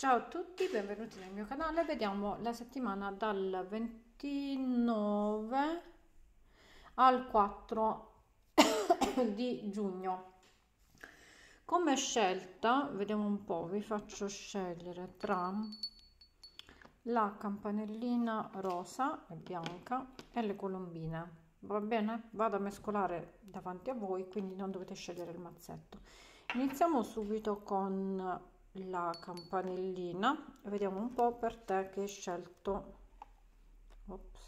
Ciao a tutti, benvenuti nel mio canale. Vediamo la settimana dal 29 al 4 di giugno. Come scelta, vediamo un po', vi faccio scegliere tra la campanellina rosa e bianca e le colombine. Va bene? Vado a mescolare davanti a voi, quindi non dovete scegliere il mazzetto. Iniziamo subito con la campanellina vediamo un po' per te che hai scelto Ops.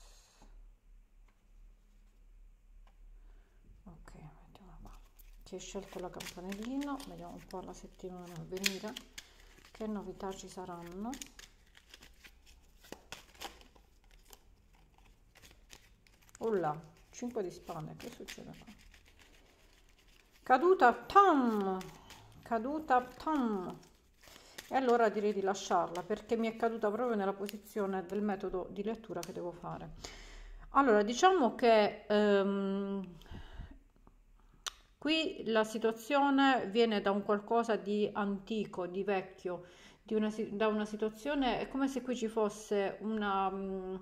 ok mettiamo qua che hai scelto la campanellina vediamo un po' la settimana a venire che novità ci saranno Ulla, 5 di spade, che succede qua? Caduta, tom! Caduta, tom! e allora direi di lasciarla perché mi è caduta proprio nella posizione del metodo di lettura che devo fare allora diciamo che ehm, qui la situazione viene da un qualcosa di antico di vecchio di una, da una situazione è come se qui ci fosse una, mm,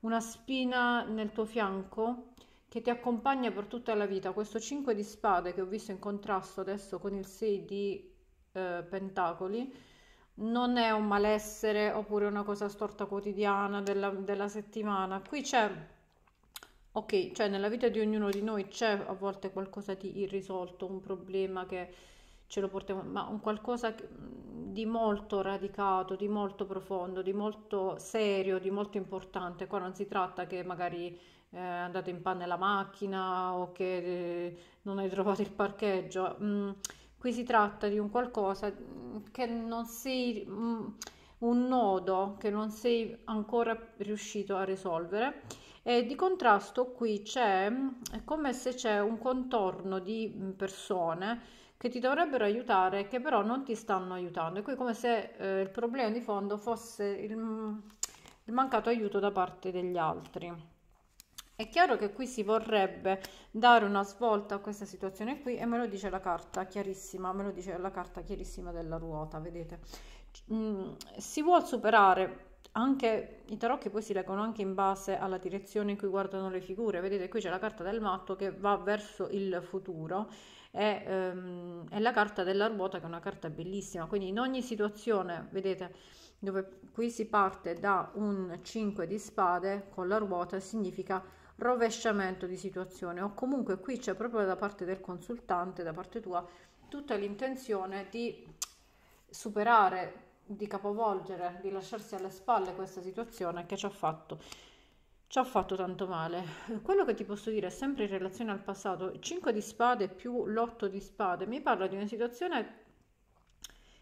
una spina nel tuo fianco che ti accompagna per tutta la vita. Questo 5 di spade che ho visto in contrasto adesso con il 6 di eh, pentacoli non è un malessere oppure una cosa storta quotidiana della, della settimana. Qui c'è, ok, cioè nella vita di ognuno di noi c'è a volte qualcosa di irrisolto, un problema che ce lo portiamo, ma un qualcosa mm, di molto radicato, di molto profondo, di molto serio, di molto importante. Qua non si tratta che magari eh, andate in panne la macchina o che eh, non hai trovato il parcheggio. Mm Qui si tratta di un qualcosa mm, che non sei, mm, un nodo che non sei ancora riuscito a risolvere. E di contrasto qui c'è, come se c'è un contorno di mm, persone che ti dovrebbero aiutare che però non ti stanno aiutando. E qui come se eh, il problema di fondo fosse il, il mancato aiuto da parte degli altri. È chiaro che qui si vorrebbe dare una svolta a questa situazione qui e me lo dice la carta chiarissima, me lo dice la carta chiarissima della ruota, vedete. Mm, si vuole superare anche i tarocchi poi si leggono anche in base alla direzione in cui guardano le figure. Vedete, qui c'è la carta del matto che va verso il futuro e, ehm, è la carta della ruota che è una carta bellissima. Quindi in ogni situazione, vedete, dove qui si parte da un 5 di spade con la ruota, significa rovesciamento di situazione o comunque qui c'è proprio da parte del consultante, da parte tua, tutta l'intenzione di superare, di capovolgere, di lasciarsi alle spalle questa situazione che ci ha fatto ci ha fatto tanto male. Quello che ti posso dire, è sempre in relazione al passato, 5 di spade più l'8 di spade, mi parla di una situazione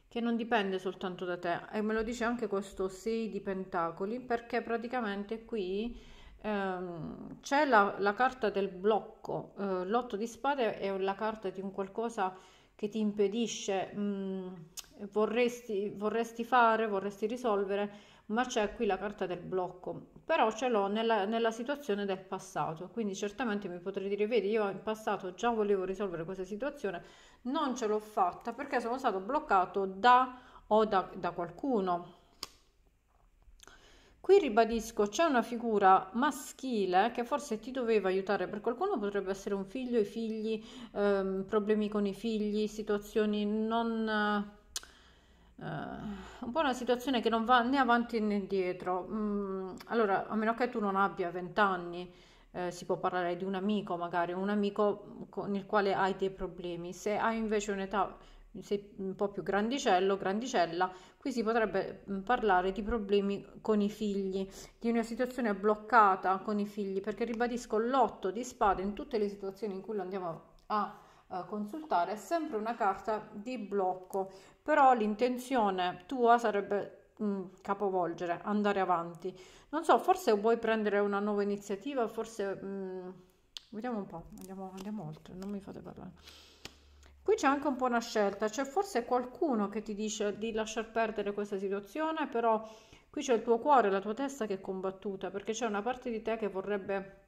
che non dipende soltanto da te e me lo dice anche questo 6 di pentacoli perché praticamente qui ehm, c'è la, la, carta del blocco, eh, l'otto di spade è la carta di un qualcosa che ti impedisce, mh, mm, vorresti, vorresti fare, vorresti risolvere, ma c'è qui la carta del blocco, però ce l'ho nella, nella, situazione del passato, quindi certamente mi potrei dire, vedi, io in passato già volevo risolvere questa situazione, non ce l'ho fatta perché sono stato bloccato da o da, da qualcuno, Qui ribadisco, c'è una figura maschile che forse ti doveva aiutare, per qualcuno potrebbe essere un figlio, i figli, ehm, problemi con i figli, situazioni non... Eh, un po' una situazione che non va né avanti né indietro. Mm, allora, a meno che tu non abbia 20 anni, eh, si può parlare di un amico magari, un amico con il quale hai dei problemi. Se hai invece un'età sei un po' più grandicello, grandicella, qui si potrebbe mm, parlare di problemi con i figli, di una situazione bloccata con i figli, perché ribadisco l'otto di spade in tutte le situazioni in cui lo andiamo a uh, consultare è sempre una carta di blocco, però l'intenzione tua sarebbe mh, mm, capovolgere, andare avanti. Non so, forse vuoi prendere una nuova iniziativa, forse mh, mm, vediamo un po', andiamo, andiamo oltre, non mi fate parlare. Qui c'è anche un po' una scelta, c'è forse qualcuno che ti dice di lasciar perdere questa situazione, però qui c'è il tuo cuore, la tua testa che è combattuta, perché c'è una parte di te che vorrebbe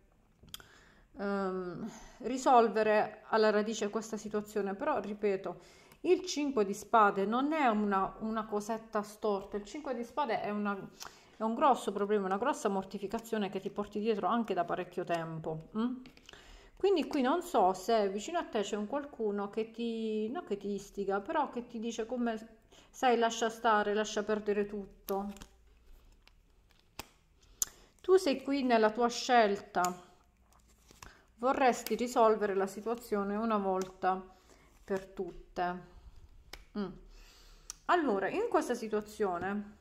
ehm, risolvere alla radice questa situazione, però ripeto, il 5 di spade non è una, una cosetta storta, il 5 di spade è, una, è, un grosso problema, una grossa mortificazione che ti porti dietro anche da parecchio tempo. Mm? Quindi qui non so se vicino a te c'è un qualcuno che ti, non che ti istiga, però che ti dice come, sai, lascia stare, lascia perdere tutto. Tu sei qui nella tua scelta, vorresti risolvere la situazione una volta per tutte. Mm. Allora, in questa situazione,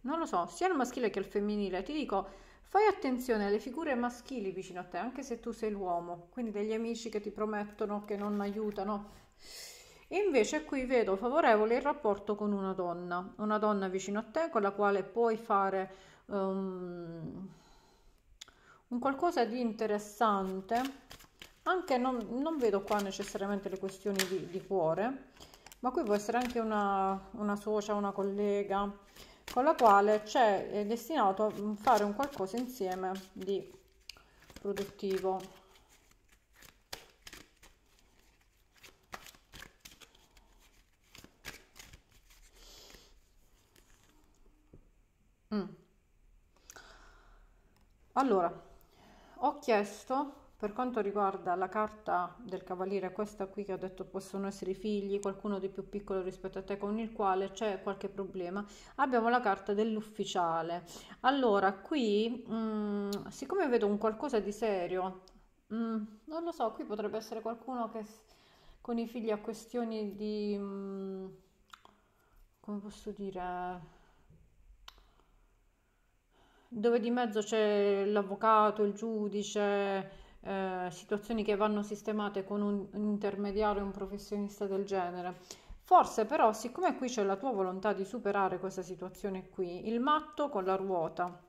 non lo so, sia il maschile che il femminile, ti dico Fai attenzione alle figure maschili vicino a te, anche se tu sei l'uomo, quindi degli amici che ti promettono che non aiutano. invece qui vedo favorevole il rapporto con una donna, una donna vicino a te con la quale puoi fare um, un qualcosa di interessante, anche non, non vedo qua necessariamente le questioni di, di, cuore, ma qui può essere anche una, una socia, una collega, con la quale c'è destinato a fare un qualcosa insieme di produttivo mm. allora ho chiesto per quanto riguarda la carta del cavaliere, questa qui che ho detto possono essere i figli, qualcuno di più piccolo rispetto a te con il quale c'è qualche problema, abbiamo la carta dell'ufficiale. Allora, qui, mh, mm, siccome vedo un qualcosa di serio, mh, mm, non lo so, qui potrebbe essere qualcuno che con i figli ha questioni di... Mh, mm, come posso dire dove di mezzo c'è l'avvocato, il giudice, eh, situazioni che vanno sistemate con un, un intermediario, un professionista del genere. Forse però, siccome qui c'è la tua volontà di superare questa situazione qui, il matto con la ruota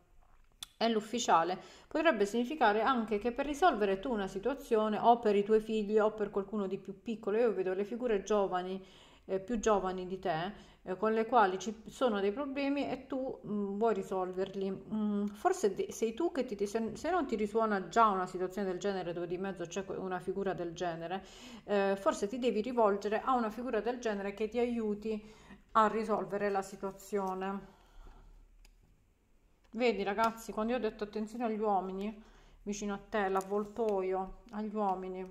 e l'ufficiale potrebbe significare anche che per risolvere tu una situazione o per i tuoi figli o per qualcuno di più piccolo, io vedo le figure giovani eh, più giovani di te eh, con le quali ci sono dei problemi e tu mh, mm, vuoi risolverli. Mh, mm, forse de- sei tu che ti, ti se, se, non ti risuona già una situazione del genere dove di mezzo c'è una figura del genere, eh, forse ti devi rivolgere a una figura del genere che ti aiuti a risolvere la situazione. Vedi ragazzi, quando io ho detto attenzione agli uomini, vicino a te, l'avvoltoio, agli uomini,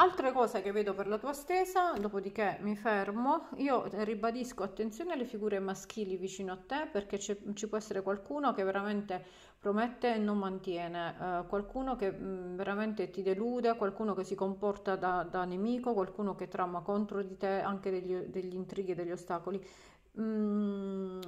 Altre cose che vedo per la tua stesa, dopodiché mi fermo, io ribadisco attenzione alle figure maschili vicino a te perché ci può essere qualcuno che veramente promette e non mantiene, eh, qualcuno che mh, mm, veramente ti delude, qualcuno che si comporta da, da, nemico, qualcuno che trama contro di te anche degli, degli intrighi e degli ostacoli. Mm,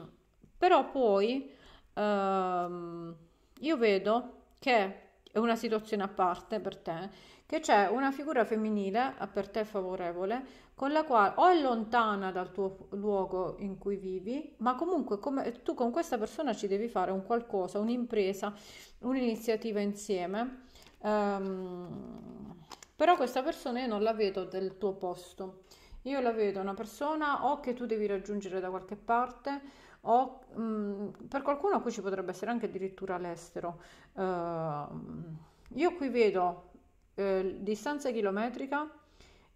però poi ehm, io vedo che è una situazione a parte per te, che c'è una figura femminile per te favorevole, con la quale o è lontana dal tuo luogo in cui vivi, ma comunque come, tu con questa persona ci devi fare un qualcosa, un'impresa, un'iniziativa insieme. Um, però questa persona io non la vedo del tuo posto. Io la vedo una persona o che tu devi raggiungere da qualche parte o mh, mm, per qualcuno qui ci potrebbe essere anche addirittura l'estero. Uh, ehm, io qui vedo eh, distanza chilometrica,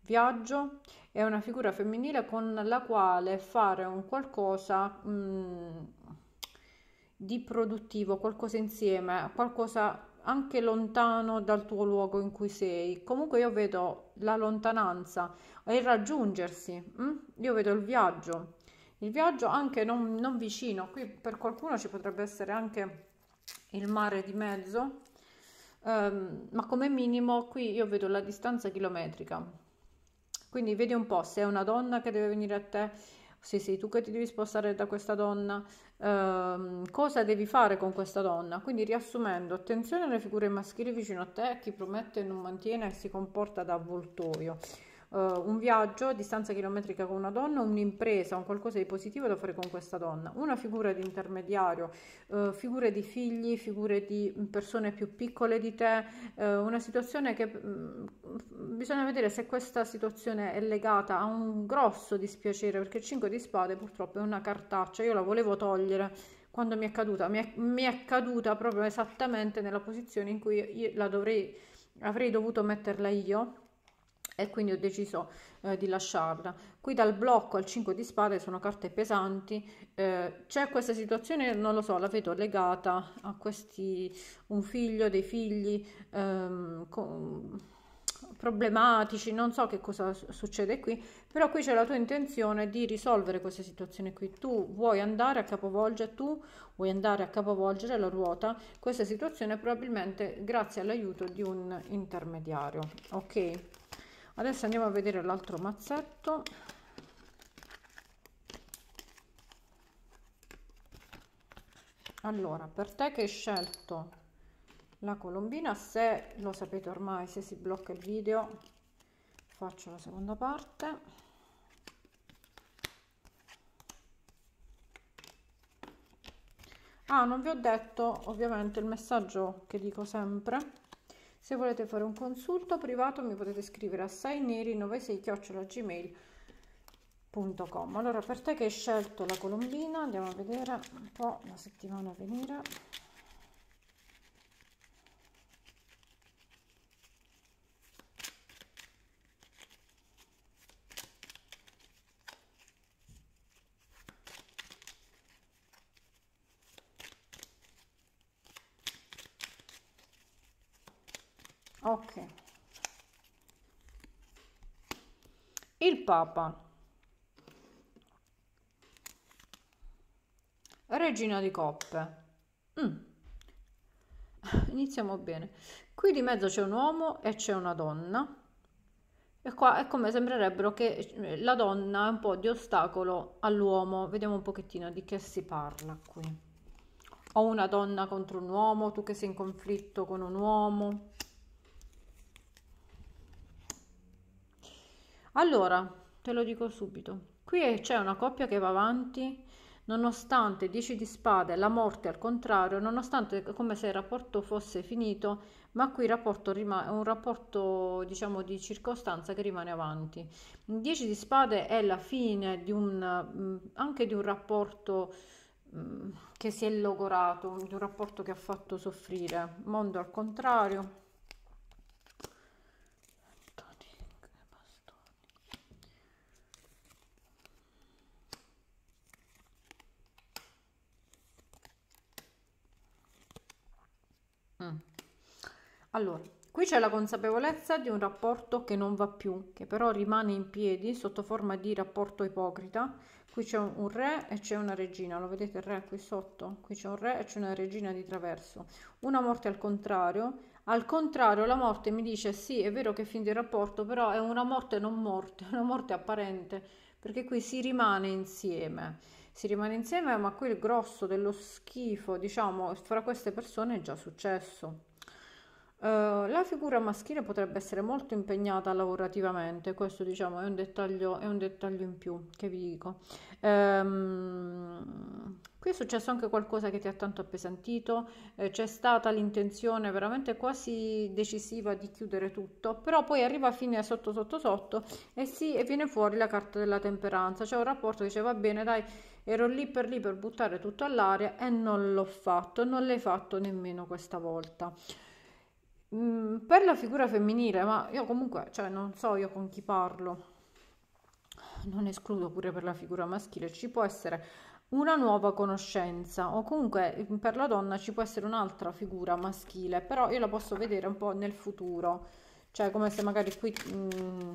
viaggio e una figura femminile con la quale fare un qualcosa mh, di produttivo, qualcosa insieme, qualcosa anche lontano dal tuo luogo in cui sei. Comunque io vedo la lontananza e il raggiungersi, mh? io vedo il viaggio il viaggio anche non, non vicino, qui per qualcuno ci potrebbe essere anche il mare di mezzo, um, ma come minimo qui io vedo la distanza chilometrica. Quindi vedi un po' se è una donna che deve venire a te, se sei tu che ti devi spostare da questa donna, um, cosa devi fare con questa donna. Quindi riassumendo, attenzione alle figure maschili vicino a te, chi promette e non mantiene e si comporta da avvoltoio uh, un viaggio, distanza chilometrica con una donna, un'impresa, un qualcosa di positivo da fare con questa donna, una figura di intermediario, uh, figure di figli, figure di persone più piccole di te, uh, una situazione che mh, mm, bisogna vedere se questa situazione è legata a un grosso dispiacere, perché 5 di spade purtroppo è una cartaccia, io la volevo togliere quando mi è caduta, mi è, mi è caduta proprio esattamente nella posizione in cui io la dovrei avrei dovuto metterla io e quindi ho deciso eh, di lasciarla. Qui dal blocco al 5 di spade sono carte pesanti, eh, c'è questa situazione, non lo so, la vedo legata a questi, un figlio, dei figli ehm, con, problematici, non so che cosa succede qui, però qui c'è la tua intenzione di risolvere questa situazione qui, tu vuoi andare a capovolgere, tu vuoi andare a capovolgere la ruota, questa situazione probabilmente grazie all'aiuto di un intermediario, ok? adesso andiamo a vedere l'altro mazzetto allora per te che hai scelto la colombina se lo sapete ormai se si blocca il video faccio la seconda parte ah non vi ho detto ovviamente il messaggio che dico sempre se volete fare un consulto privato mi potete scrivere a 6neri96-gmail.com Allora, per te che hai scelto la colombina, andiamo a vedere un po' la settimana a venire. ok il papa regina di coppe mm. iniziamo bene qui di mezzo c'è un uomo e c'è una donna e qua è come sembrerebbero che eh, la donna è un po' di ostacolo all'uomo. Vediamo un pochettino di che si parla qui. O una donna contro un uomo, tu che sei in conflitto con un uomo. Allora, te lo dico subito. Qui c'è una coppia che va avanti nonostante 10 di spade, la morte al contrario, nonostante come se il rapporto fosse finito, ma qui il rapporto rimane, un rapporto diciamo di circostanza che rimane avanti. 10 di spade è la fine di un, anche di un rapporto che si è logorato, di un rapporto che ha fatto soffrire, mondo al contrario. Allora, qui c'è la consapevolezza di un rapporto che non va più, che però rimane in piedi sotto forma di rapporto ipocrita. Qui c'è un re e c'è una regina, lo vedete il re qui sotto? Qui c'è un re e c'è una regina di traverso. Una morte al contrario. Al contrario, la morte mi dice sì, è vero che finito il rapporto, però è una morte non morte, una morte apparente, perché qui si rimane insieme. Si rimane insieme, ma qui il grosso dello schifo, diciamo, fra queste persone è già successo eh, la figura maschile potrebbe essere molto impegnata lavorativamente, questo diciamo è un dettaglio, è un dettaglio in più che vi dico. Um, qui è successo anche qualcosa che ti ha tanto appesantito, eh, c'è stata l'intenzione veramente quasi decisiva di chiudere tutto, però poi arriva a fine sotto sotto sotto e, sì, e viene fuori la carta della temperanza, c'è un rapporto che dice va bene dai ero lì per lì per buttare tutto all'aria e non l'ho fatto, non l'hai fatto nemmeno questa volta. Mm, per la figura femminile, ma io comunque, cioè, non so io con chi parlo, non escludo pure per la figura maschile, ci può essere una nuova conoscenza o comunque mm, per la donna ci può essere un'altra figura maschile, però io la posso vedere un po' nel futuro, cioè come se magari qui mh, mm,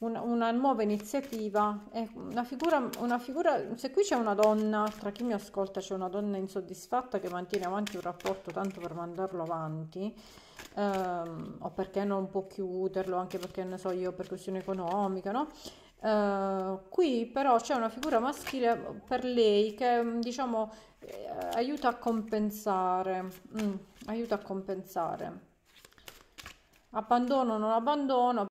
una, una nuova iniziativa. Una figura, una figura, se qui c'è una donna, tra chi mi ascolta c'è una donna insoddisfatta che mantiene avanti un rapporto tanto per mandarlo avanti, ehm, o perché non può chiuderlo, anche perché ne so io per questione economica, no? Uh, qui però c'è una figura maschile per lei che diciamo eh, aiuta a compensare, mm, aiuta a compensare. Abbandono, non abbandono.